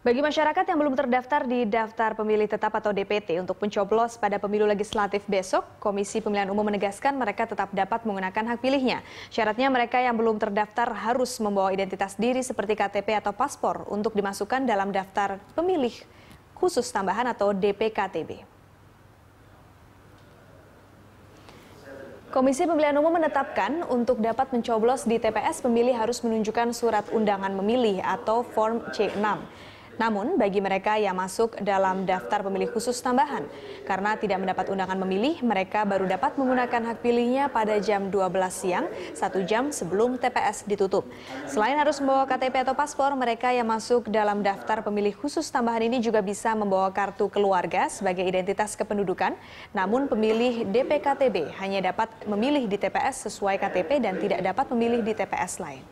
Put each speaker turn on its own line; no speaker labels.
Bagi masyarakat yang belum terdaftar di daftar pemilih tetap atau DPT untuk pencoblos pada pemilu legislatif besok, Komisi Pemilihan Umum menegaskan mereka tetap dapat menggunakan hak pilihnya. Syaratnya mereka yang belum terdaftar harus membawa identitas diri seperti KTP atau paspor untuk dimasukkan dalam daftar pemilih khusus tambahan atau DPKTB. Komisi Pemilihan Umum menetapkan untuk dapat mencoblos di TPS pemilih harus menunjukkan surat undangan memilih atau Form C6. Namun, bagi mereka yang masuk dalam daftar pemilih khusus tambahan, karena tidak mendapat undangan memilih, mereka baru dapat menggunakan hak pilihnya pada jam 12 siang, satu jam sebelum TPS ditutup. Selain harus membawa KTP atau paspor, mereka yang masuk dalam daftar pemilih khusus tambahan ini juga bisa membawa kartu keluarga sebagai identitas kependudukan, namun pemilih DPKTB hanya dapat memilih di TPS sesuai KTP dan tidak dapat memilih di TPS lain.